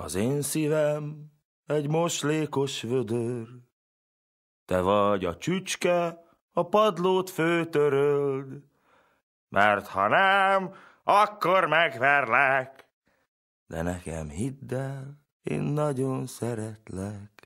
Az én szívem egy moslékos vödör, te vagy a csücske, a padlót főtöröld, mert ha nem, akkor megverlek. De nekem hidd el, én nagyon szeretlek.